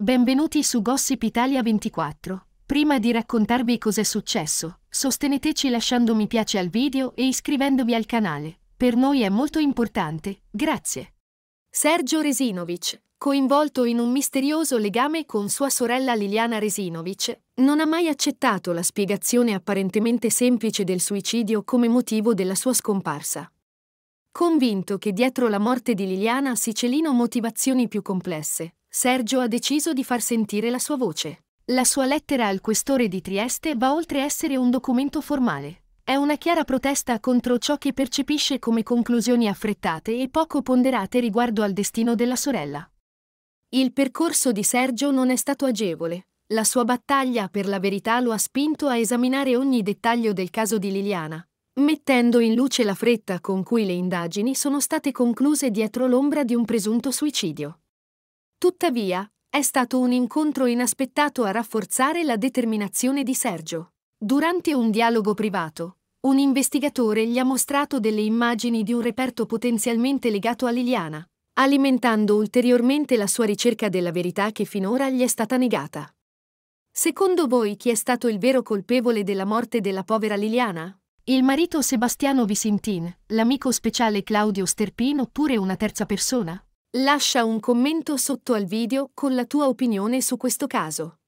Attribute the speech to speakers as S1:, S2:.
S1: Benvenuti su Gossip Italia 24. Prima di raccontarvi cos'è successo, sosteneteci lasciando mi piace al video e iscrivendovi al canale. Per noi è molto importante, grazie. Sergio Resinovic, coinvolto in un misterioso legame con sua sorella Liliana Resinovic, non ha mai accettato la spiegazione apparentemente semplice del suicidio come motivo della sua scomparsa. Convinto che dietro la morte di Liliana si celino motivazioni più complesse, Sergio ha deciso di far sentire la sua voce. La sua lettera al questore di Trieste va oltre essere un documento formale. È una chiara protesta contro ciò che percepisce come conclusioni affrettate e poco ponderate riguardo al destino della sorella. Il percorso di Sergio non è stato agevole. La sua battaglia per la verità lo ha spinto a esaminare ogni dettaglio del caso di Liliana, mettendo in luce la fretta con cui le indagini sono state concluse dietro l'ombra di un presunto suicidio. Tuttavia, è stato un incontro inaspettato a rafforzare la determinazione di Sergio. Durante un dialogo privato, un investigatore gli ha mostrato delle immagini di un reperto potenzialmente legato a Liliana, alimentando ulteriormente la sua ricerca della verità che finora gli è stata negata. Secondo voi chi è stato il vero colpevole della morte della povera Liliana? Il marito Sebastiano Visintin, l'amico speciale Claudio Sterpin oppure una terza persona? Lascia un commento sotto al video con la tua opinione su questo caso.